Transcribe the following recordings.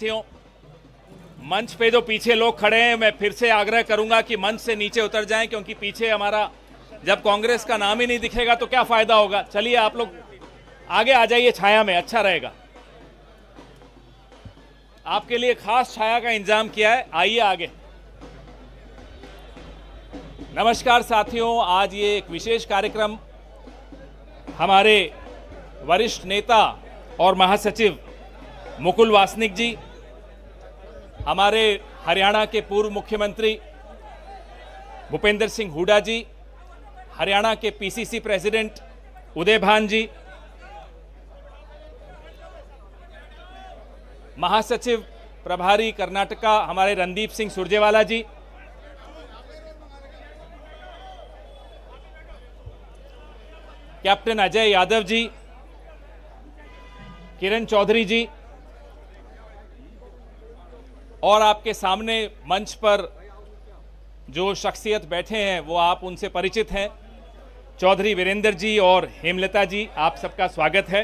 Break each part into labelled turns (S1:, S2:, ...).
S1: साथियों मंच पे जो पीछे लोग खड़े हैं मैं फिर से आग्रह करूंगा कि मंच से नीचे उतर जाएं क्योंकि पीछे हमारा जब कांग्रेस का नाम ही नहीं दिखेगा तो क्या फायदा होगा चलिए आप लोग आगे आ जाइए छाया में अच्छा रहेगा आपके लिए खास छाया का इंतजाम किया है आइए आगे नमस्कार साथियों आज ये एक विशेष कार्यक्रम हमारे वरिष्ठ नेता और महासचिव मुकुल वासनिक जी हमारे हरियाणा के पूर्व मुख्यमंत्री भूपेंद्र सिंह हुडा जी हरियाणा के पीसीसी प्रेसिडेंट उदय भान जी महासचिव प्रभारी कर्नाटका हमारे रणदीप सिंह सुरजेवाला जी कैप्टन अजय यादव जी किरण चौधरी जी और आपके सामने मंच पर जो शख्सियत बैठे हैं वो आप उनसे परिचित हैं चौधरी वीरेंद्र जी और हेमलता जी आप सबका स्वागत है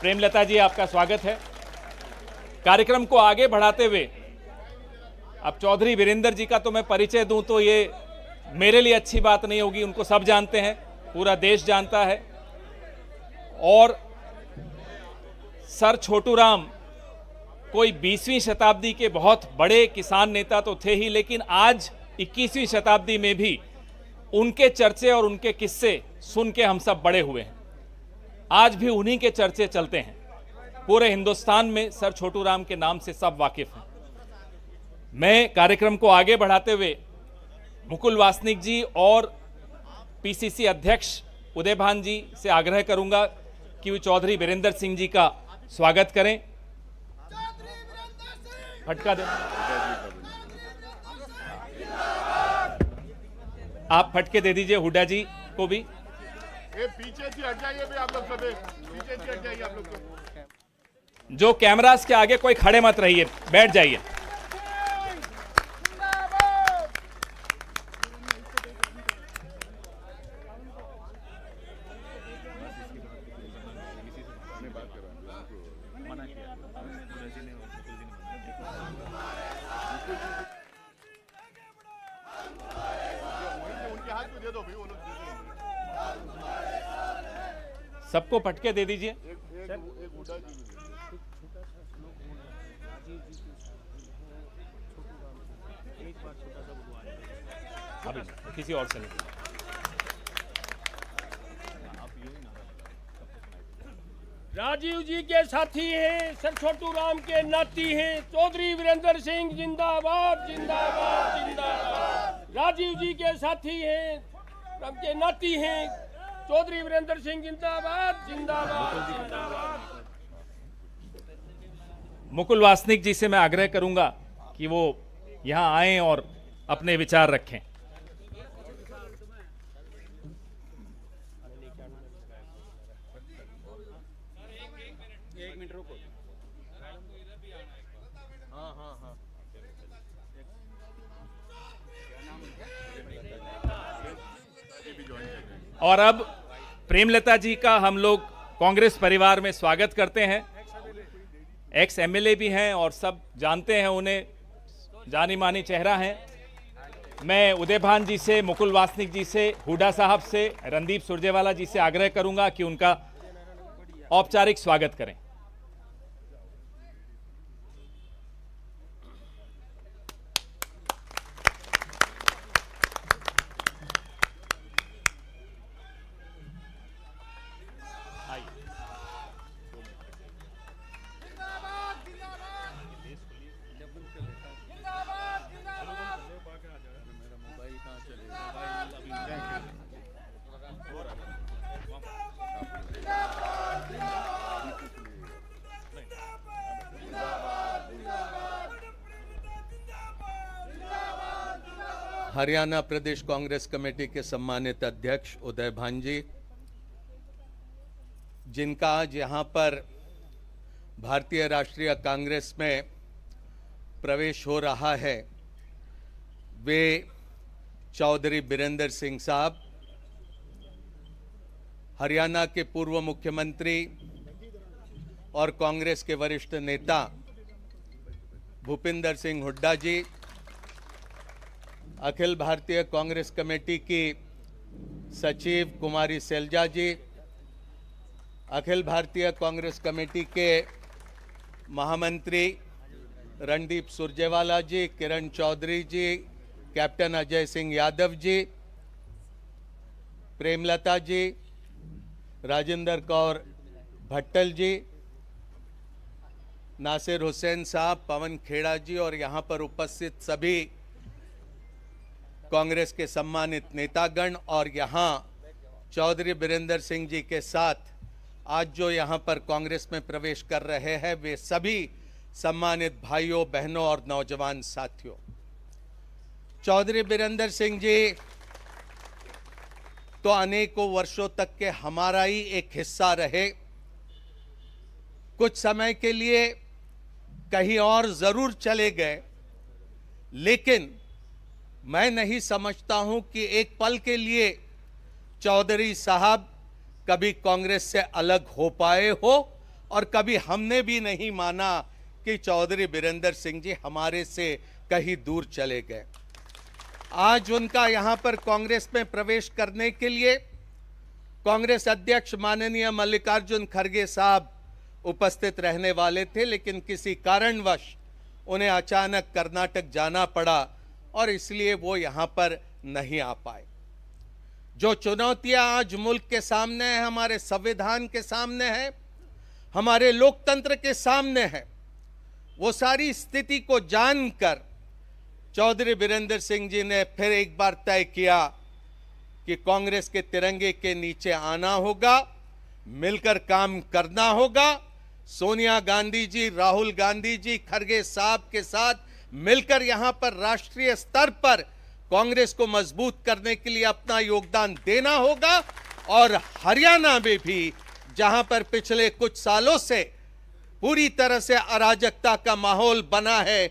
S1: प्रेमलता जी आपका स्वागत है कार्यक्रम को आगे बढ़ाते हुए अब चौधरी वीरेंद्र जी का तो मैं परिचय दूं तो ये मेरे लिए अच्छी बात नहीं होगी उनको सब जानते हैं पूरा देश जानता है और सर छोटू राम कोई बीसवीं शताब्दी के बहुत बड़े किसान नेता तो थे ही लेकिन आज 21वीं शताब्दी में भी उनके चर्चे और उनके किस्से सुन के हम सब बड़े हुए हैं आज भी उन्हीं के चर्चे चलते हैं पूरे हिंदुस्तान में सर छोटू राम के नाम से सब वाकिफ हैं मैं कार्यक्रम को आगे बढ़ाते हुए मुकुल वासनिक जी और पीसीसी अध्यक्ष उदयभान जी से आग्रह करूंगा कि वे चौधरी वीरेंद्र सिंह जी का स्वागत करें फटका दे आप फटके दे दीजिए हुडा जी को भी
S2: ए, पीछे जी हट जाइए भी आप लोग सब पीछे जी हट जाइए आप लोग तो।
S1: जो कैमरास के आगे कोई खड़े मत रहिए बैठ जाइए सबको पटके दे दीजिए किसी और से नहीं राजीव जी के साथी हैं सर छोटू राम के नाती हैं चौधरी वीरेंद्र सिंह जिंदाबाद जिंदाबाद जिंदाबाद राजीव जी के साथी हैं राम के नाती हैं चौधरी वीरेंद्र सिंह जिंदाबाद जिंदाबाद मुकुल वासनिक जी से मैं आग्रह करूंगा कि वो यहाँ आए और अपने विचार रखें और अब प्रेमलता जी का हम लोग कांग्रेस परिवार में स्वागत करते हैं एक्स एमएलए भी हैं और सब जानते हैं उन्हें जानी मानी चेहरा हैं मैं उदयभान जी से मुकुल वासनिक जी से हुडा साहब से रणदीप सुरजेवाला जी से आग्रह करूंगा कि उनका औपचारिक स्वागत करें
S3: हरियाणा प्रदेश कांग्रेस कमेटी के सम्मानित अध्यक्ष उदय भांजी जिनका आज यहाँ पर भारतीय राष्ट्रीय कांग्रेस में प्रवेश हो रहा है वे चौधरी बीरेंद्र सिंह साहब हरियाणा के पूर्व मुख्यमंत्री और कांग्रेस के वरिष्ठ नेता भूपिंदर सिंह हुड्डा जी अखिल भारतीय कांग्रेस कमेटी की सचिव कुमारी सेलजा जी अखिल भारतीय कांग्रेस कमेटी के महामंत्री रणदीप सुरजेवाला जी किरण चौधरी जी कैप्टन अजय सिंह यादव जी प्रेमलता जी राजेंद्र कौर भट्टल जी नासिर हुसैन साहब पवन खेड़ा जी और यहाँ पर उपस्थित सभी कांग्रेस के सम्मानित नेतागण और यहाँ चौधरी बीरेंद्र सिंह जी के साथ आज जो यहाँ पर कांग्रेस में प्रवेश कर रहे हैं वे सभी सम्मानित भाइयों बहनों और नौजवान साथियों चौधरी बीरेंद्र सिंह जी तो अनेकों वर्षों तक के हमारा ही एक हिस्सा रहे कुछ समय के लिए कहीं और ज़रूर चले गए लेकिन मैं नहीं समझता हूं कि एक पल के लिए चौधरी साहब कभी कांग्रेस से अलग हो पाए हो और कभी हमने भी नहीं माना कि चौधरी बीरेंद्र सिंह जी हमारे से कहीं दूर चले गए आज उनका यहाँ पर कांग्रेस में प्रवेश करने के लिए कांग्रेस अध्यक्ष माननीय मल्लिकार्जुन खड़गे साहब उपस्थित रहने वाले थे लेकिन किसी कारणवश उन्हें अचानक कर्नाटक जाना पड़ा और इसलिए वो यहाँ पर नहीं आ पाए जो चुनौतियां आज मुल्क के सामने है हमारे संविधान के सामने है हमारे लोकतंत्र के सामने है वो सारी स्थिति को जानकर चौधरी बीरेंद्र सिंह जी ने फिर एक बार तय किया कि कांग्रेस के तिरंगे के नीचे आना होगा मिलकर काम करना होगा सोनिया गांधी जी राहुल गांधी जी खड़गे साहब के साथ मिलकर यहां पर राष्ट्रीय स्तर पर कांग्रेस को मजबूत करने के लिए अपना योगदान देना होगा और हरियाणा में भी जहां पर पिछले कुछ सालों से पूरी तरह से अराजकता का माहौल बना है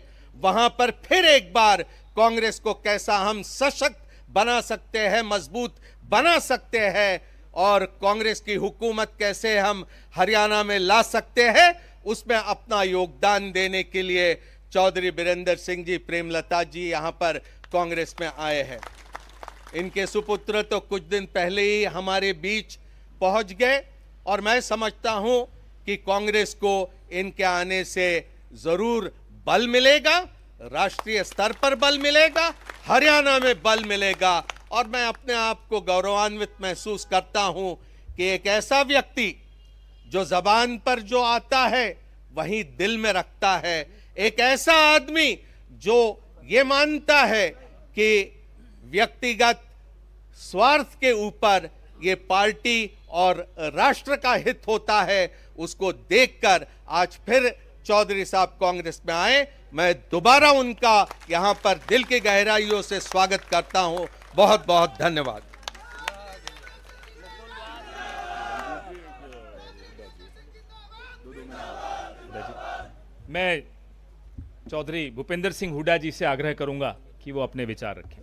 S3: वहां पर फिर एक बार कांग्रेस को कैसा हम सशक्त बना सकते हैं मजबूत बना सकते हैं और कांग्रेस की हुकूमत कैसे हम हरियाणा में ला सकते हैं उसमें अपना योगदान देने के लिए चौधरी बीरेंद्र सिंह जी प्रेमलता जी यहाँ पर कांग्रेस में आए हैं इनके सुपुत्र तो कुछ दिन पहले ही हमारे बीच पहुँच गए और मैं समझता हूँ कि कांग्रेस को इनके आने से ज़रूर बल मिलेगा राष्ट्रीय स्तर पर बल मिलेगा हरियाणा में बल मिलेगा और मैं अपने आप को गौरवान्वित महसूस करता हूँ कि एक ऐसा व्यक्ति जो जबान पर जो आता है वहीं दिल में रखता है एक ऐसा आदमी जो ये मानता है कि व्यक्तिगत स्वार्थ के ऊपर ये पार्टी और राष्ट्र का हित होता है उसको देखकर आज फिर चौधरी साहब कांग्रेस में आए मैं दोबारा उनका यहाँ पर दिल की गहराइयों से स्वागत करता हूँ बहुत बहुत धन्यवाद
S1: मैं चौधरी भूपेंद्र सिंह हुडा जी से आग्रह करूंगा कि वो अपने विचार रखें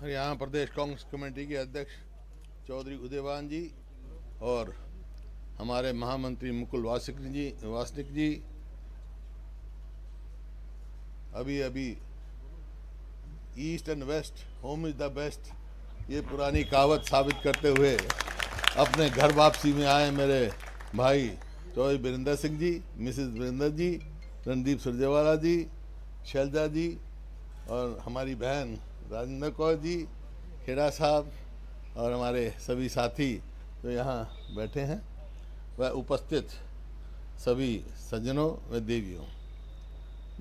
S2: हरियाणा प्रदेश कांग्रेस कमेटी के अध्यक्ष चौधरी उदयवान जी और हमारे महामंत्री मुकुल वासिक जी वासनिक जी अभी अभी east and west home is the best ये पुरानी कहावत साबित करते हुए अपने घर वापसी में आए मेरे भाई चौधरी बिरिंदर सिंह जी मिसेस बिरिंदर जी रणदीप सुरजेवाला जी शैलजा जी और हमारी बहन राजेंद्र कौर जी खेड़ा साहब और हमारे सभी साथी जो तो यहाँ बैठे हैं व उपस्थित सभी सज्जनों व देवियों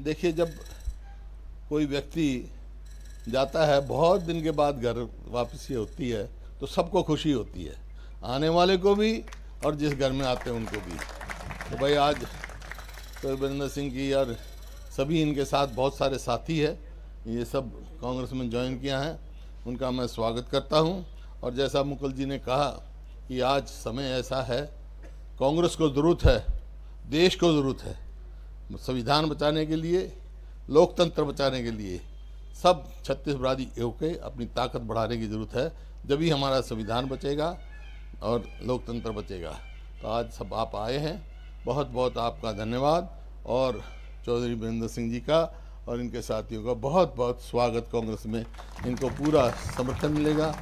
S2: देखिए जब कोई व्यक्ति जाता है बहुत दिन के बाद घर वापसी होती है तो सबको खुशी होती है आने वाले को भी और जिस घर में आते हैं उनको भी तो भाई आज तो वीरेंद्र सिंह की और सभी इनके साथ बहुत सारे साथी है ये सब कांग्रेस में ज्वाइन किया है उनका मैं स्वागत करता हूँ और जैसा मुकुल जी ने कहा कि आज समय ऐसा है कांग्रेस को ज़रूरत है देश को ज़रूरत है संविधान बचाने के लिए लोकतंत्र बचाने के लिए सब छत्तीस छत्तीसगढ़ी होके अपनी ताकत बढ़ाने की ज़रूरत है जब ही हमारा संविधान बचेगा और लोकतंत्र बचेगा तो आज सब आप आए हैं बहुत बहुत आपका धन्यवाद और चौधरी वीरेंद्र सिंह जी का और इनके साथियों का बहुत बहुत स्वागत कांग्रेस में इनको पूरा समर्थन मिलेगा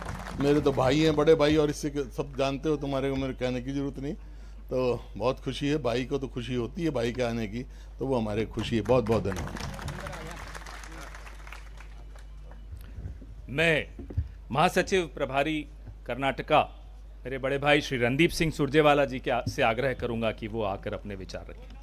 S2: मेरे तो भाई हैं बड़े भाई और इससे सब जानते हो तुम्हारे को मेरे कहने की ज़रूरत नहीं तो बहुत खुशी है भाई को तो खुशी होती है भाई के आने की तो वो हमारे खुशी है बहुत बहुत धन्यवाद
S1: मैं महासचिव प्रभारी कर्नाटका मेरे बड़े भाई श्री रणदीप सिंह सुरजेवाला जी के से आग्रह करूंगा कि वो आकर अपने विचार रखें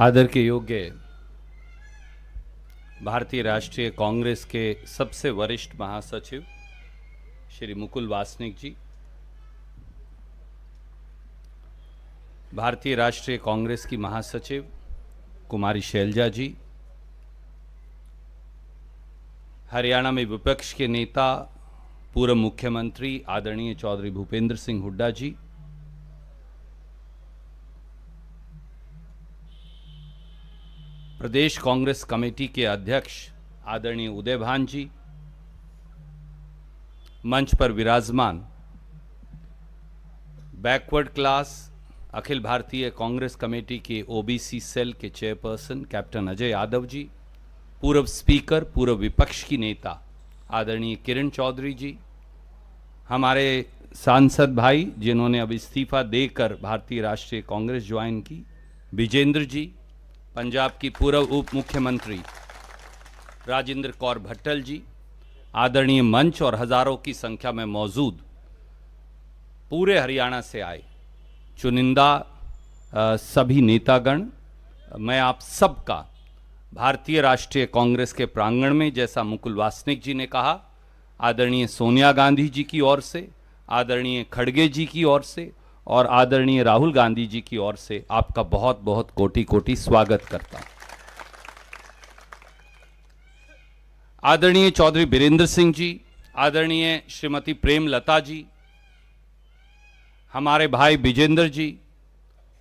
S4: आदर के योग्य भारतीय राष्ट्रीय कांग्रेस के सबसे वरिष्ठ महासचिव श्री मुकुल वासनिक जी भारतीय राष्ट्रीय कांग्रेस की महासचिव कुमारी शैलजा जी हरियाणा में विपक्ष के नेता पूर्व मुख्यमंत्री आदरणीय चौधरी भूपेंद्र सिंह हुड्डा जी प्रदेश कांग्रेस कमेटी के अध्यक्ष आदरणीय उदय भान जी मंच पर विराजमान backward class Akhil Bharatiya Congress committee के ओबीसी सेल के चेयरपर्सन कैप्टन अजय यादव जी पूर्व स्पीकर पूर्व विपक्ष की नेता आदरणीय किरण चौधरी जी हमारे सांसद भाई जिन्होंने अब इस्तीफा देकर भारतीय राष्ट्रीय कांग्रेस ज्वाइन की विजेंद्र जी पंजाब की पूर्व उप मुख्यमंत्री राजेंद्र कौर भट्टल जी आदरणीय मंच और हजारों की संख्या में मौजूद पूरे हरियाणा से आए चुनिंदा सभी नेतागण मैं आप सबका भारतीय राष्ट्रीय कांग्रेस के प्रांगण में जैसा मुकुल वासनिक जी ने कहा आदरणीय सोनिया गांधी जी की ओर से आदरणीय खड़गे जी की ओर से और आदरणीय राहुल गांधी जी की ओर से आपका बहुत बहुत कोटि कोटि स्वागत करता हूं आदरणीय चौधरी बीरेंद्र सिंह जी आदरणीय श्रीमती प्रेम लता जी हमारे भाई विजेंद्र जी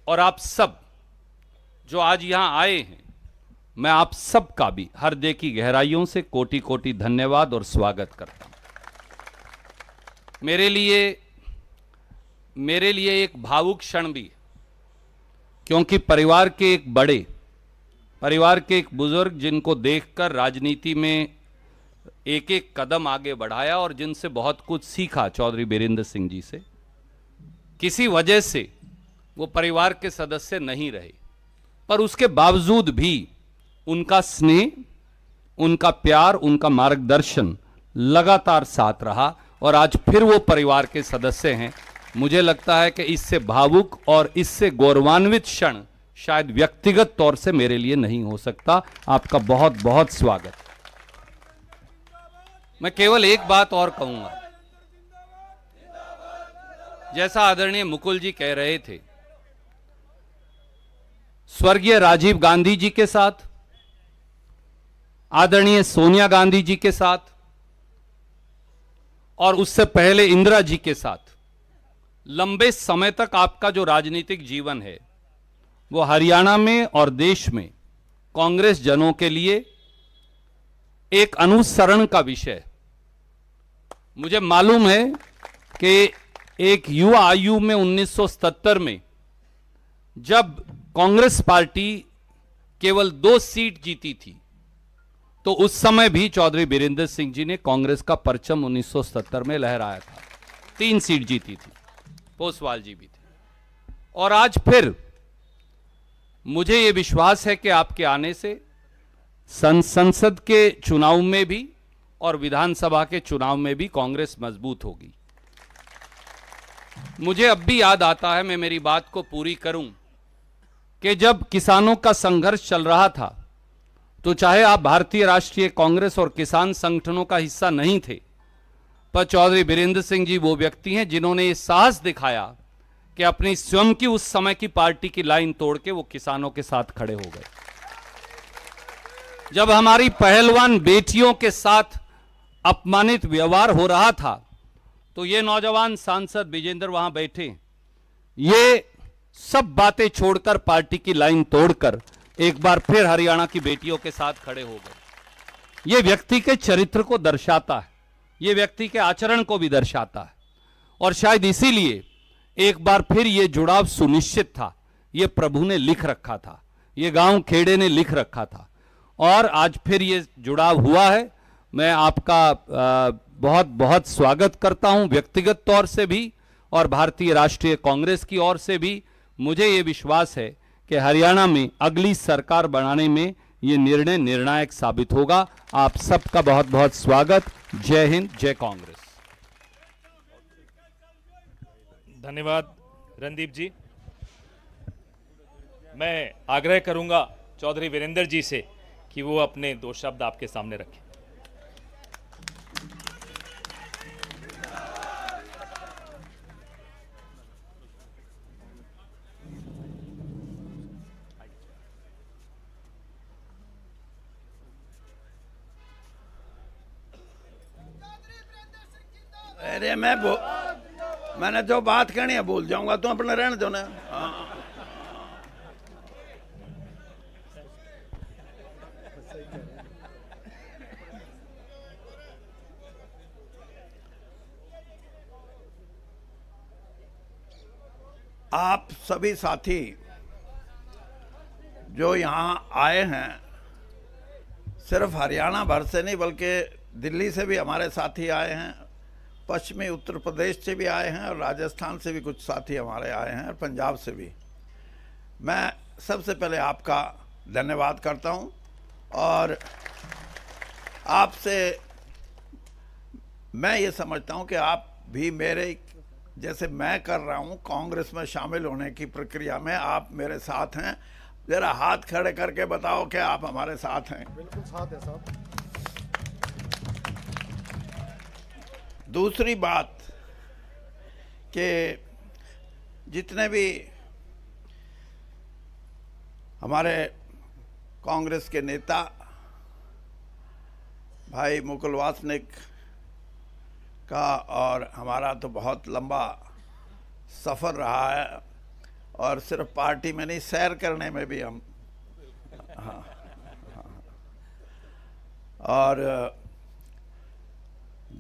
S4: और आप सब जो आज यहां आए हैं मैं आप सबका भी हृदय की गहराइयों से कोटि कोटि धन्यवाद और स्वागत करता हूं मेरे लिए मेरे लिए एक भावुक क्षण भी क्योंकि परिवार के एक बड़े परिवार के एक बुजुर्ग जिनको देखकर राजनीति में एक एक कदम आगे बढ़ाया और जिनसे बहुत कुछ सीखा चौधरी बीरेंद्र सिंह जी से किसी वजह से वो परिवार के सदस्य नहीं रहे पर उसके बावजूद भी उनका स्नेह उनका प्यार उनका मार्गदर्शन लगातार साथ रहा और आज फिर वो परिवार के सदस्य हैं मुझे लगता है कि इससे भावुक और इससे गौरवान्वित क्षण शायद व्यक्तिगत तौर से मेरे लिए नहीं हो सकता आपका बहुत बहुत स्वागत मैं केवल एक बात और कहूंगा जैसा आदरणीय मुकुल जी कह रहे थे स्वर्गीय राजीव गांधी जी के साथ आदरणीय सोनिया गांधी जी के साथ और उससे पहले इंदिरा जी के साथ लंबे समय तक आपका जो राजनीतिक जीवन है वो हरियाणा में और देश में कांग्रेस जनों के लिए एक अनुसरण का विषय मुझे मालूम है कि एक युवा आयु में 1977 में जब कांग्रेस पार्टी केवल दो सीट जीती थी तो उस समय भी चौधरी बीरेंद्र सिंह जी ने कांग्रेस का परचम 1970 में लहराया था तीन सीट जीती थी पोसवाल जी भी थे और आज फिर मुझे ये विश्वास है कि आपके आने से सं, संसद के चुनाव में भी और विधानसभा के चुनाव में भी कांग्रेस मजबूत होगी मुझे अब भी याद आता है मैं मेरी बात को पूरी करूं कि जब किसानों का संघर्ष चल रहा था तो चाहे आप भारतीय राष्ट्रीय कांग्रेस और किसान संगठनों का हिस्सा नहीं थे पर चौधरी बीरेंद्र सिंह जी वो व्यक्ति हैं जिन्होंने ये साहस दिखाया कि अपनी स्वयं की उस समय की पार्टी की लाइन तोड़ के वो किसानों के साथ खड़े हो गए जब हमारी पहलवान बेटियों के साथ अपमानित व्यवहार हो रहा था तो ये नौजवान सांसद विजेंद्र वहां बैठे ये सब बातें छोड़कर पार्टी की लाइन तोड़कर एक बार फिर हरियाणा की बेटियों के साथ खड़े हो गए ये व्यक्ति के चरित्र को दर्शाता है ये व्यक्ति के आचरण को भी दर्शाता है और शायद इसीलिए एक बार फिर ये जुड़ाव सुनिश्चित था ये प्रभु ने लिख रखा था ये गांव खेड़े ने लिख रखा था और आज फिर ये जुड़ाव हुआ है मैं आपका बहुत बहुत स्वागत करता हूं व्यक्तिगत तौर से भी और भारतीय राष्ट्रीय कांग्रेस की ओर से भी मुझे ये विश्वास है कि हरियाणा में अगली सरकार बनाने में ये निर्णय निर्णायक साबित होगा आप सबका बहुत बहुत स्वागत जय हिंद जय कांग्रेस
S1: धन्यवाद रणदीप जी मैं आग्रह करूंगा चौधरी वीरेंद्र जी से कि वो अपने दो शब्द आपके सामने रखें
S5: अरे मैं बो मैंने जो बात कहनी है भूल जाऊंगा तुम अपने रहने दो ना हाँ। आप सभी साथी जो यहाँ आए हैं सिर्फ हरियाणा भर से नहीं बल्कि दिल्ली से भी हमारे साथी आए हैं पश्चिमी उत्तर प्रदेश से भी आए हैं और राजस्थान से भी कुछ साथी हमारे आए हैं और पंजाब से भी मैं सबसे पहले आपका धन्यवाद करता हूं और आपसे मैं ये समझता हूं कि आप भी मेरे जैसे मैं कर रहा हूं कांग्रेस में शामिल होने की प्रक्रिया में आप मेरे साथ हैं ज़रा हाथ खड़े करके बताओ कि आप हमारे साथ हैं बिल्कुल
S3: साथ है साहब
S5: दूसरी बात कि जितने भी हमारे कांग्रेस के नेता भाई मुकुल वासनिक का और हमारा तो बहुत लंबा सफ़र रहा है और सिर्फ पार्टी में नहीं सैर करने में भी हम हाँ, हाँ और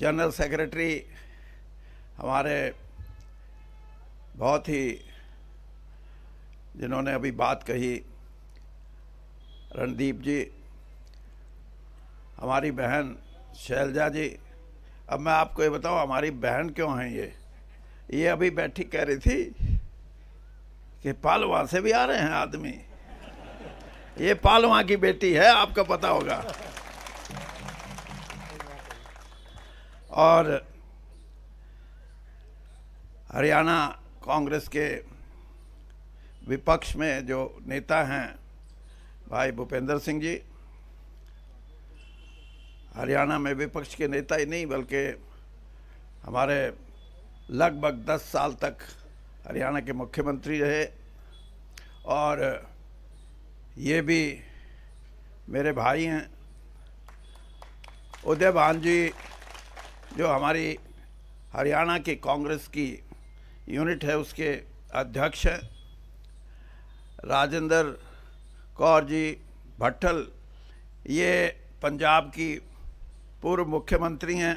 S5: जनरल सेक्रेटरी हमारे बहुत ही जिन्होंने अभी बात कही रणदीप जी हमारी बहन शैलजा जी अब मैं आपको ये बताऊं हमारी बहन क्यों हैं ये ये अभी बैठी कह रही थी कि पालवा से भी आ रहे हैं आदमी ये पालवा की बेटी है आपका पता होगा और हरियाणा कांग्रेस के विपक्ष में जो नेता हैं भाई भूपेंद्र सिंह जी हरियाणा में विपक्ष के नेता ही नहीं बल्कि हमारे लगभग 10 साल तक हरियाणा के मुख्यमंत्री रहे और ये भी मेरे भाई हैं उदय भान जी जो हमारी हरियाणा की कांग्रेस की यूनिट है उसके अध्यक्ष हैं राजेंद्र कौर जी भट्टल ये पंजाब की पूर्व मुख्यमंत्री हैं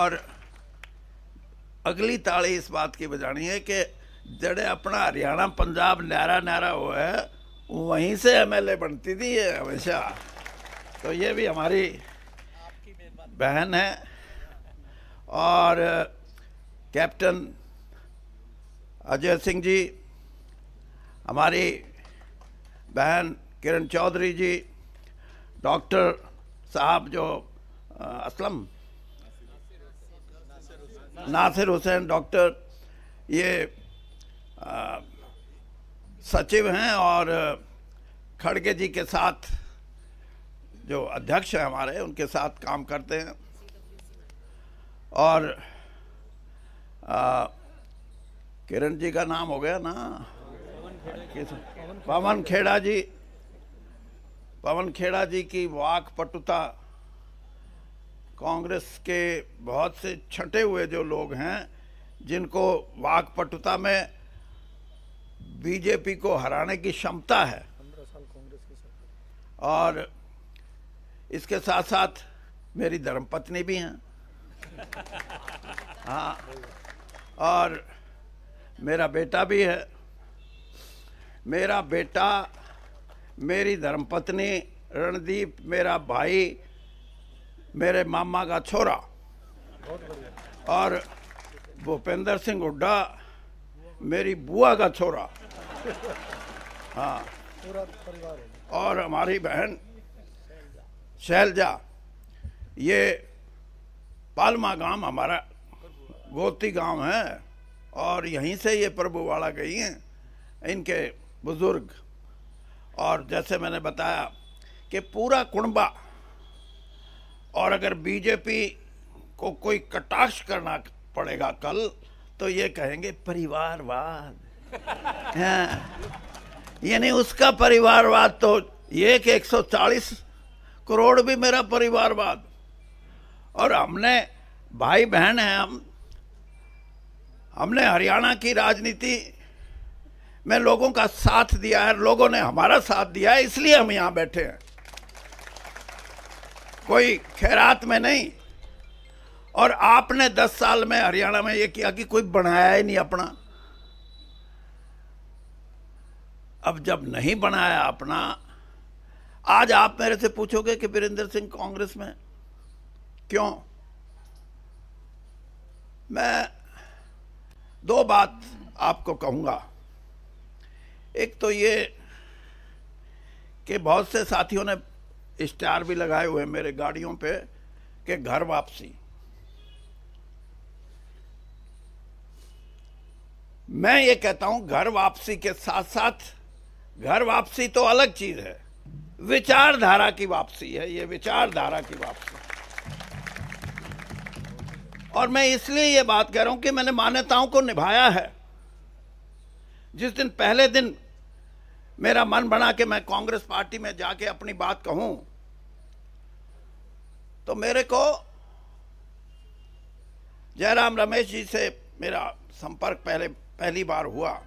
S5: और अगली ताली इस बात की बजानी है कि जड़े अपना हरियाणा पंजाब नारा नारा हुआ है वहीं से एमएलए बनती थी ये हमेशा तो ये भी हमारी बहन है और कैप्टन अजय सिंह जी हमारी बहन किरण चौधरी जी डॉक्टर साहब जो असलम नासिर हुसैन डॉक्टर ये आ, सचिव हैं और खड़गे जी के साथ जो अध्यक्ष हैं हमारे उनके साथ काम करते हैं और किरण जी का नाम हो गया ना पवन खेड़ा जी पवन खेड़ा जी की वाक पटुता कांग्रेस के बहुत से छटे हुए जो लोग हैं जिनको वाक पटुता में बीजेपी को हराने की क्षमता है और इसके साथ साथ मेरी धर्मपत्नी भी हैं हाँ और मेरा बेटा भी है मेरा बेटा मेरी धर्मपत्नी रणदीप मेरा भाई मेरे मामा का छोरा और भूपेंद्र सिंह हुड्डा मेरी बुआ का छोरा हाँ और हमारी बहन शैलजा ये पालमा गांव हमारा गोती गांव है और यहीं से ये प्रभुवाड़ा गई हैं इनके बुज़ुर्ग और जैसे मैंने बताया कि पूरा कुंबा और अगर बीजेपी को कोई कटाक्ष करना पड़ेगा कल तो ये कहेंगे परिवारवाद हाँ। यानी उसका परिवारवाद तो ये कि चालीस करोड़ भी मेरा परिवारवाद और हमने भाई बहन हैं हम हमने हरियाणा की राजनीति में लोगों का साथ दिया है लोगों ने हमारा साथ दिया है इसलिए हम यहाँ बैठे हैं कोई खैरात में नहीं और आपने दस साल में हरियाणा में ये किया कि कोई बनाया ही नहीं अपना अब जब नहीं बनाया अपना आज आप मेरे से पूछोगे कि वीरेंद्र सिंह कांग्रेस में क्यों मैं दो बात आपको कहूंगा एक तो ये कि बहुत से साथियों ने स्टार भी लगाए हुए मेरे गाड़ियों पे कि घर वापसी मैं ये कहता हूं घर वापसी के साथ साथ घर वापसी तो अलग चीज़ है विचारधारा की वापसी है ये विचारधारा की वापसी और मैं इसलिए ये बात कह रहा हूं कि मैंने मान्यताओं को निभाया है जिस दिन पहले दिन मेरा मन बना कि मैं कांग्रेस पार्टी में जाके अपनी बात कहूं तो मेरे को जयराम रमेश जी से मेरा संपर्क पहले पहली बार हुआ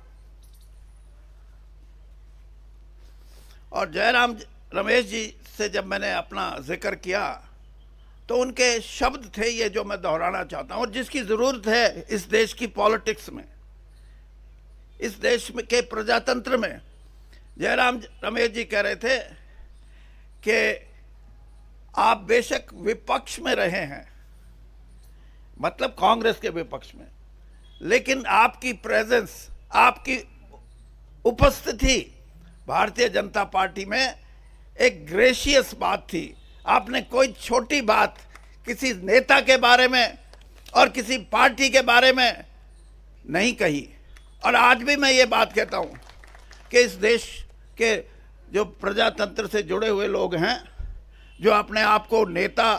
S5: और जयराम रमेश जी से जब मैंने अपना जिक्र किया तो उनके शब्द थे ये जो मैं दोहराना चाहता हूँ और जिसकी ज़रूरत है इस देश की पॉलिटिक्स में इस देश में के प्रजातंत्र में जयराम रमेश जी कह रहे थे कि आप बेशक विपक्ष में रहे हैं मतलब कांग्रेस के विपक्ष में लेकिन आपकी प्रेजेंस आपकी उपस्थिति भारतीय जनता पार्टी में एक ग्रेशियस बात थी आपने कोई छोटी बात किसी नेता के बारे में और किसी पार्टी के बारे में नहीं कही और आज भी मैं ये बात कहता हूँ कि इस देश के जो प्रजातंत्र से जुड़े हुए लोग हैं जो अपने आप को नेता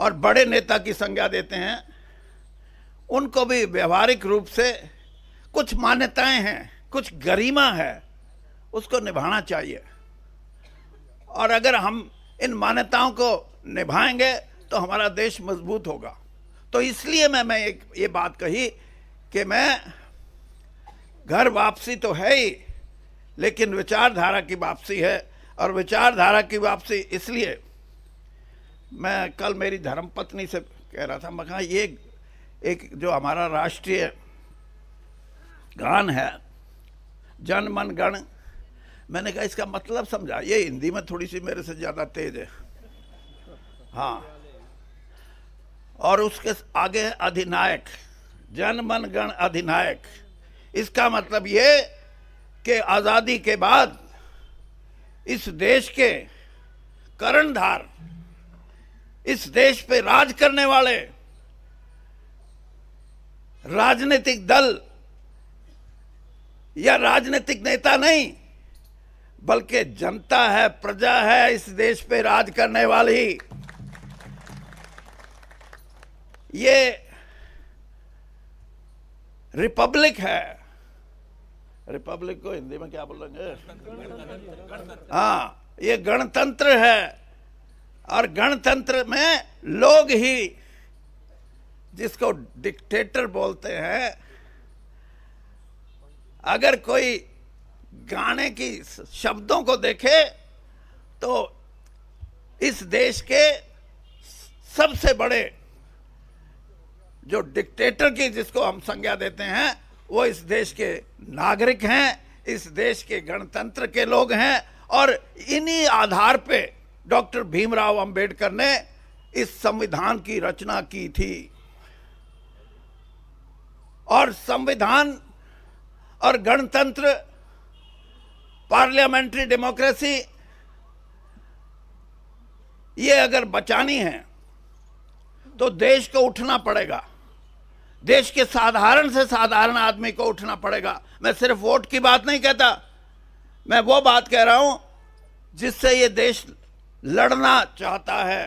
S5: और बड़े नेता की संज्ञा देते हैं उनको भी व्यवहारिक रूप से कुछ मान्यताएं हैं कुछ गरिमा है उसको निभाना चाहिए और अगर हम इन मान्यताओं को निभाएंगे तो हमारा देश मजबूत होगा तो इसलिए मैं मैं एक ये बात कही कि मैं घर वापसी तो है ही लेकिन विचारधारा की वापसी है और विचारधारा की वापसी इसलिए मैं कल मेरी धर्मपत्नी से कह रहा था मैं ये एक जो हमारा राष्ट्रीय गान है जन मन गण मैंने कहा इसका मतलब समझा ये हिंदी में थोड़ी सी मेरे से ज़्यादा तेज है हाँ और उसके आगे अधिनायक जन मन गण अधिनायक इसका मतलब ये कि आज़ादी के बाद इस देश के करणधार इस देश पे राज करने वाले राजनीतिक दल या राजनीतिक नेता नहीं बल्कि जनता है प्रजा है इस देश पे राज करने वाली ये रिपब्लिक है रिपब्लिक को हिंदी में क्या बोलेंगे हाँ ये गणतंत्र है और गणतंत्र में लोग ही जिसको डिक्टेटर बोलते हैं अगर कोई गाने की शब्दों को देखे तो इस देश के सबसे बड़े जो डिक्टेटर की जिसको हम संज्ञा देते हैं वो इस देश के नागरिक हैं इस देश के गणतंत्र के लोग हैं और इन्हीं आधार पे डॉक्टर भीमराव अंबेडकर ने इस संविधान की रचना की थी और संविधान और गणतंत्र पार्लियामेंट्री डेमोक्रेसी ये अगर बचानी है तो देश को उठना पड़ेगा देश के साधारण से साधारण आदमी को उठना पड़ेगा मैं सिर्फ वोट की बात नहीं कहता मैं वो बात कह रहा हूं जिससे ये देश लड़ना चाहता है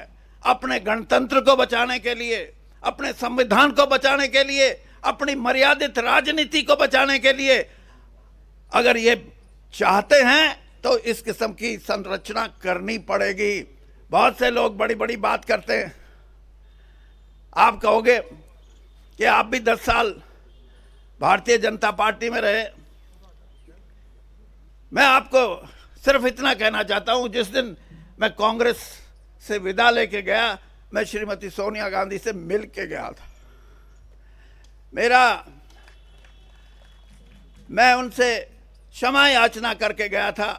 S5: अपने गणतंत्र को बचाने के लिए अपने संविधान को बचाने के लिए अपनी मर्यादित राजनीति को बचाने के लिए अगर ये चाहते हैं तो इस किस्म की संरचना करनी पड़ेगी बहुत से लोग बड़ी बड़ी बात करते हैं आप कहोगे कि आप भी दस साल भारतीय जनता पार्टी में रहे मैं आपको सिर्फ इतना कहना चाहता हूं जिस दिन मैं कांग्रेस से विदा लेके गया मैं श्रीमती सोनिया गांधी से मिल के गया था मेरा मैं उनसे क्षमा याचना करके गया था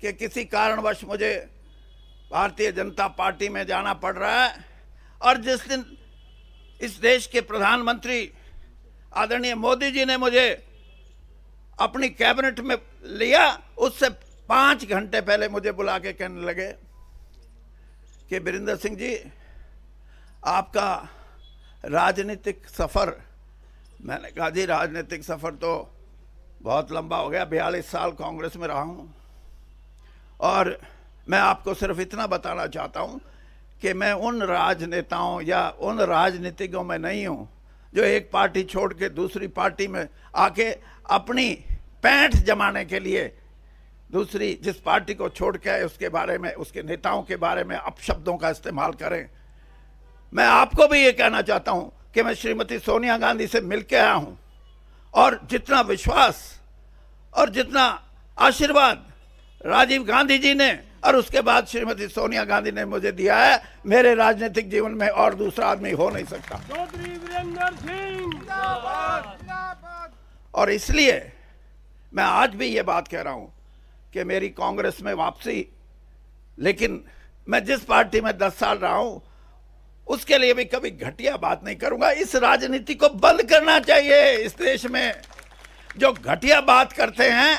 S5: कि किसी कारणवश मुझे भारतीय जनता पार्टी में जाना पड़ रहा है और जिस दिन इस देश के प्रधानमंत्री आदरणीय मोदी जी ने मुझे अपनी कैबिनेट में लिया उससे पाँच घंटे पहले मुझे बुला के कहने लगे कि बीरेंद्र सिंह जी आपका राजनीतिक सफ़र मैंने कहा जी राजनीतिक सफ़र तो बहुत लंबा हो गया बयालीस साल कांग्रेस में रहा हूँ और मैं आपको सिर्फ इतना बताना चाहता हूँ कि मैं उन राजनेताओं या उन राजनीतिज्ञों में नहीं हूँ जो एक पार्टी छोड़ के दूसरी पार्टी में आके अपनी पैंठ जमाने के लिए दूसरी जिस पार्टी को छोड़ के उसके बारे में उसके नेताओं के बारे में अपशब्दों का इस्तेमाल करें मैं आपको भी ये कहना चाहता हूँ कि मैं श्रीमती सोनिया गांधी से मिल के आया हूँ और जितना विश्वास और जितना आशीर्वाद राजीव गांधी जी ने और उसके बाद श्रीमती सोनिया गांधी ने मुझे दिया है मेरे राजनीतिक जीवन में और दूसरा आदमी हो नहीं सकता और इसलिए मैं आज भी ये बात कह रहा हूं कि मेरी कांग्रेस में वापसी लेकिन मैं जिस पार्टी में दस साल रहा हूं उसके लिए भी कभी घटिया बात नहीं करूंगा इस राजनीति को बंद करना चाहिए इस देश में जो घटिया बात करते हैं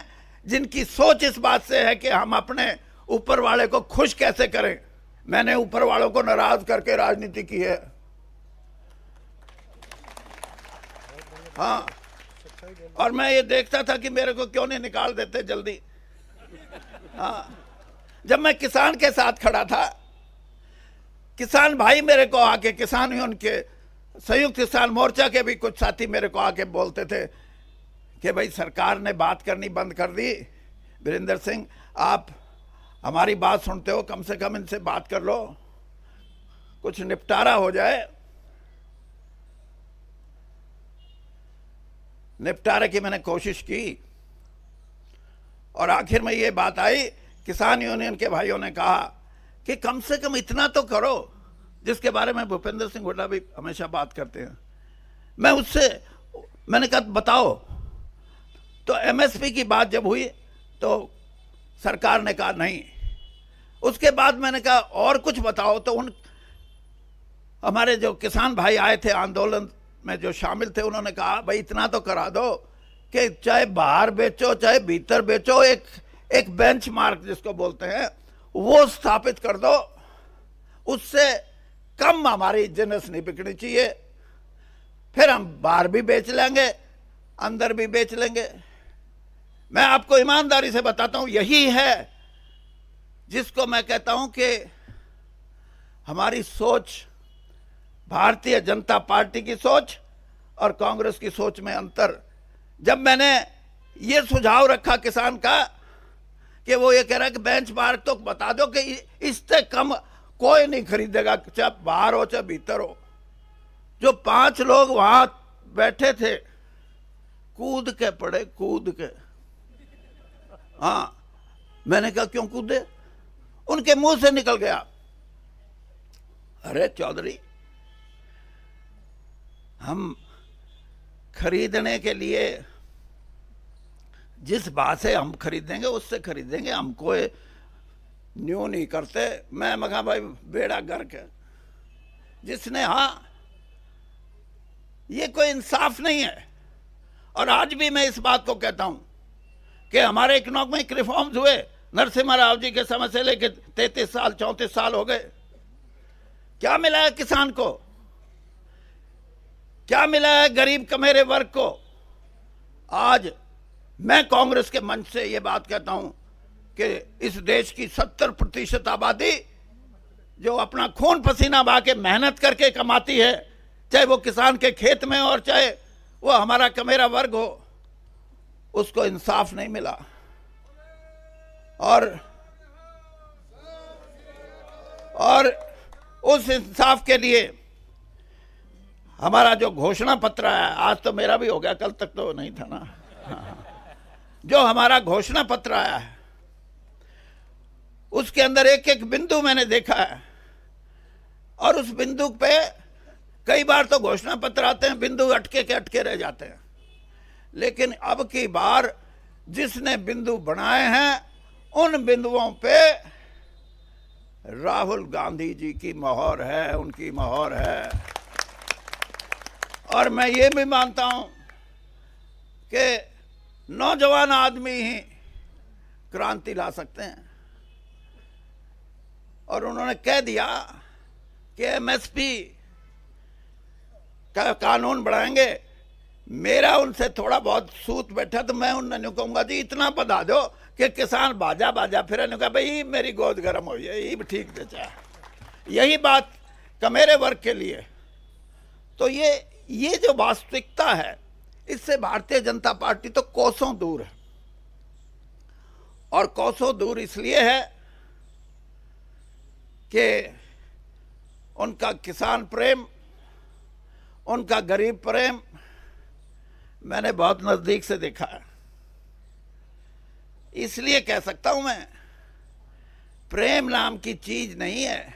S5: जिनकी सोच इस बात से है कि हम अपने ऊपर वाले को खुश कैसे करें मैंने ऊपर वालों को नाराज करके राजनीति की है हाँ और मैं ये देखता था कि मेरे को क्यों नहीं निकाल देते जल्दी हाँ जब मैं किसान के साथ खड़ा था किसान भाई मेरे को आके किसान ही उनके संयुक्त किसान मोर्चा के भी कुछ साथी मेरे को आके बोलते थे कि भाई सरकार ने बात करनी बंद कर दी वीरेंद्र सिंह आप हमारी बात सुनते हो कम से कम इनसे बात कर लो कुछ निपटारा हो जाए निपटारे की मैंने कोशिश की और आखिर में ये बात आई किसान यूनियन के भाइयों ने कहा कि कम से कम इतना तो करो जिसके बारे में भूपेंद्र सिंह हुड्डा भी हमेशा बात करते हैं मैं उससे मैंने कहा बताओ तो एमएसपी की बात जब हुई तो सरकार ने कहा नहीं उसके बाद मैंने कहा और कुछ बताओ तो उन हमारे जो किसान भाई आए थे आंदोलन में जो शामिल थे उन्होंने कहा भाई इतना तो करा दो कि चाहे बाहर बेचो चाहे भीतर बेचो एक एक बेंच मार्क जिसको बोलते हैं वो स्थापित कर दो उससे कम हमारी जिनस नहीं बिकनी चाहिए फिर हम बाहर भी बेच लेंगे अंदर भी बेच लेंगे मैं आपको ईमानदारी से बताता हूं यही है जिसको मैं कहता हूं कि हमारी सोच भारतीय जनता पार्टी की सोच और कांग्रेस की सोच में अंतर जब मैंने ये सुझाव रखा किसान का कि वो ये कह रहा है कि बेंच मार्क तो बता दो कि इससे कम कोई नहीं खरीदेगा चाहे बाहर हो चाहे भीतर हो जो पांच लोग वहां बैठे थे कूद के पड़े कूद के हाँ मैंने कहा क्यों कूदे उनके मुंह से निकल गया अरे चौधरी हम खरीदने के लिए जिस बात से हम खरीदेंगे उससे खरीदेंगे हम कोई न्यू नहीं करते मैं मखा भाई बेड़ा घर के जिसने हाँ ये कोई इंसाफ नहीं है और आज भी मैं इस बात को कहता हूं कि हमारे इकोनॉमिक रिफॉर्म्स हुए नरसिम्हा राव जी के समय से लेकर तैतीस साल चौंतीस साल हो गए क्या मिला है किसान को क्या मिला है गरीब कमेरे वर्ग को आज मैं कांग्रेस के मंच से ये बात कहता हूं कि इस देश की सत्तर प्रतिशत आबादी जो अपना खून पसीना बहा के मेहनत करके कमाती है चाहे वो किसान के खेत में और चाहे वो हमारा कमेरा वर्ग हो उसको इंसाफ नहीं मिला और और उस इंसाफ के लिए हमारा जो घोषणा पत्र है आज तो मेरा भी हो गया कल तक तो नहीं था ना हाँ हाँ जो हमारा घोषणा पत्र आया है उसके अंदर एक एक बिंदु मैंने देखा है और उस बिंदु पे कई बार तो घोषणा पत्र आते हैं बिंदु अटके के अटके रह जाते हैं लेकिन अब की बार जिसने बिंदु बनाए हैं उन बिंदुओं पे राहुल गांधी जी की मोहर है उनकी मोहर है और मैं ये भी मानता हूं कि नौजवान आदमी ही क्रांति ला सकते हैं और उन्होंने कह दिया कि एमएसपी का कानून बढ़ाएंगे मेरा उनसे थोड़ा बहुत सूत बैठा तो मैं उन्होंने कहूँगा जी इतना बता दो कि किसान बाजा बाजा फिर कहा भाई मेरी गोद गर्म हो यही ठीक दे चाहे यही बात कमेरे वर्ग के लिए तो ये ये जो वास्तविकता है इससे भारतीय जनता पार्टी तो कोसों दूर है और कोसों दूर इसलिए है कि उनका किसान प्रेम उनका गरीब प्रेम मैंने बहुत नज़दीक से देखा है इसलिए कह सकता हूँ मैं प्रेम नाम की चीज़ नहीं है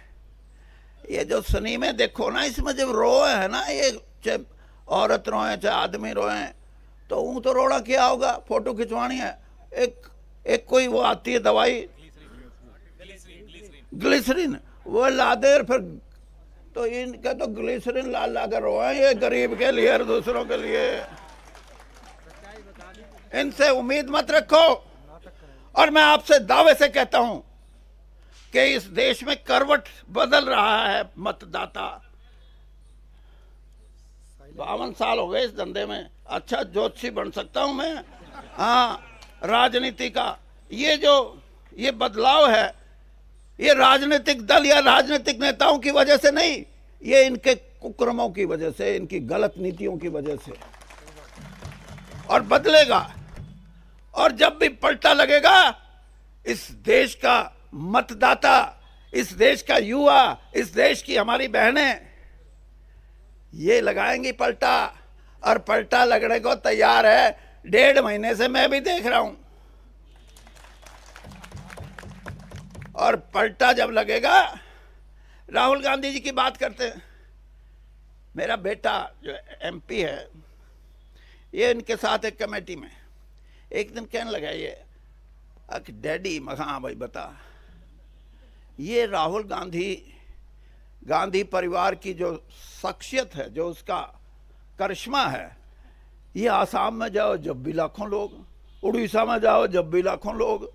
S5: ये जो सनी में देखो ना इसमें जब रो है ना ये औरत रोए चाहे आदमी रोए तो वो तो रोड़ा किया होगा फोटो खिंचवानी है एक एक कोई वो आती है दवाई ग्लिसरीन वो ला दे फिर तो इनका तो ग्लिसरीन ला ला कर रोए ये गरीब के लिए और दूसरों के लिए इनसे उम्मीद मत रखो और मैं आपसे दावे से कहता हूं कि इस देश में करवट बदल रहा है मतदाता बावन साल हो गए इस धंधे में अच्छा ज्योतिषी बन सकता हूँ मैं हाँ राजनीति का ये जो ये बदलाव है ये राजनीतिक दल या राजनीतिक नेताओं की वजह से नहीं ये इनके कुक्रमों की वजह से इनकी गलत नीतियों की वजह से और बदलेगा और जब भी पलटा लगेगा इस देश का मतदाता इस देश का युवा इस देश की हमारी बहनें ये लगाएंगी पलटा और पलटा लगने को तैयार है डेढ़ महीने से मैं भी देख रहा हूं और पलटा जब लगेगा राहुल गांधी जी की बात करते हैं मेरा बेटा जो एमपी है ये इनके साथ एक कमेटी में एक दिन कहने लगा ये अक डैडी मखा भाई बता ये राहुल गांधी गांधी परिवार की जो शख्सियत है जो उसका करिश्मा है ये आसाम में जाओ जब भी लाखों लोग उड़ीसा में जाओ जब भी लाखों लोग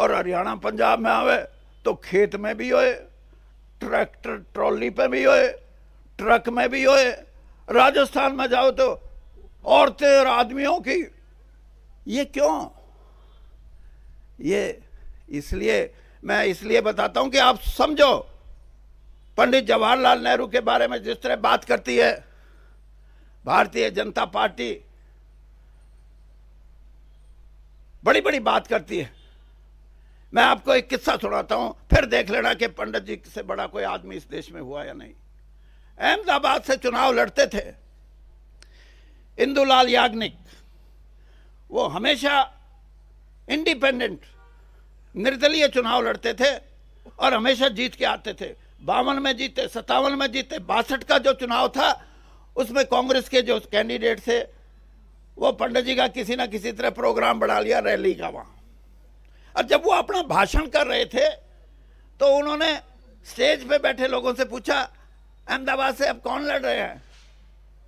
S5: और हरियाणा पंजाब में आवे तो खेत में भी होए ट्रैक्टर ट्रॉली पे भी होए ट्रक में भी होए राजस्थान में जाओ तो औरतें और आदमियों की ये क्यों ये इसलिए मैं इसलिए बताता हूं कि आप समझो पंडित जवाहरलाल नेहरू के बारे में जिस तरह बात करती है भारतीय जनता पार्टी बड़ी बड़ी बात करती है मैं आपको एक किस्सा सुनाता हूं फिर देख लेना कि पंडित जी से बड़ा कोई आदमी इस देश में हुआ या नहीं अहमदाबाद से चुनाव लड़ते थे इंदुलाल याग्निक वो हमेशा इंडिपेंडेंट निर्दलीय चुनाव लड़ते थे और हमेशा जीत के आते थे बावन में जीते सत्तावन में जीते बासठ का जो चुनाव था उसमें कांग्रेस के जो कैंडिडेट थे वो पंडित जी का किसी ना किसी तरह प्रोग्राम बढ़ा लिया रैली का वहाँ और जब वो अपना भाषण कर रहे थे तो उन्होंने स्टेज पे बैठे लोगों से पूछा अहमदाबाद से अब कौन लड़ रहे हैं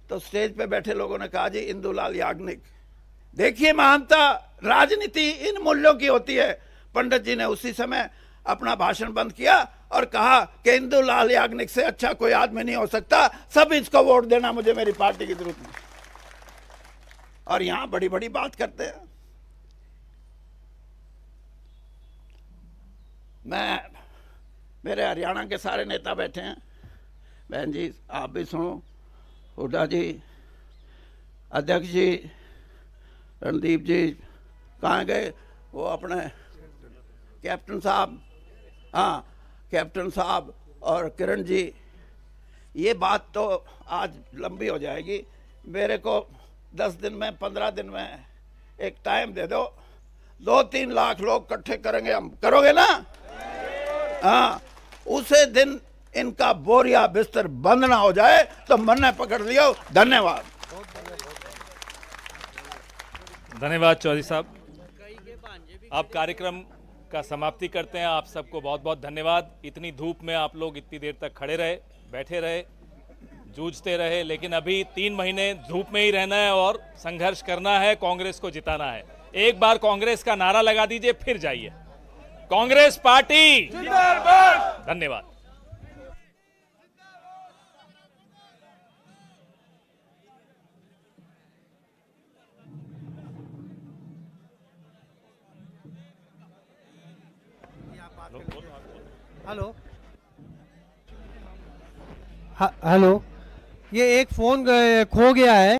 S5: तो स्टेज पे बैठे लोगों ने कहा जी इंदुलाल याग्निक देखिए महानता राजनीति इन मूल्यों की होती है पंडित जी ने उसी समय अपना भाषण बंद किया और कहा कि इंदू लाल याग्निक से अच्छा कोई आदमी नहीं हो सकता सब इसको वोट देना मुझे मेरी पार्टी की जरूरत नहीं और यहां बड़ी बड़ी बात करते हैं मैं मेरे हरियाणा के सारे नेता बैठे हैं बहन जी आप भी सुनो हुडा जी अध्यक्ष जी रणदीप जी कहाँ गए वो अपने कैप्टन साहब हाँ कैप्टन साहब और किरण जी ये बात तो आज लंबी हो जाएगी मेरे को दस दिन में पंद्रह दिन में एक टाइम दे दो दो तीन लाख लोग इकट्ठे करेंगे हम करोगे ना हाँ उसे दिन इनका बोरिया बिस्तर बंद ना हो जाए तो मन ने पकड़ लियो धन्यवाद
S1: धन्यवाद चौधरी साहब आप कार्यक्रम का समाप्ति करते हैं आप सबको बहुत बहुत धन्यवाद इतनी धूप में आप लोग इतनी देर तक खड़े रहे बैठे रहे जूझते रहे लेकिन अभी तीन महीने धूप में ही रहना है और संघर्ष करना है कांग्रेस को जिताना है एक बार कांग्रेस का नारा लगा दीजिए फिर जाइए कांग्रेस पार्टी धन्यवाद हेलो हेलो ये एक फ़ोन खो गया है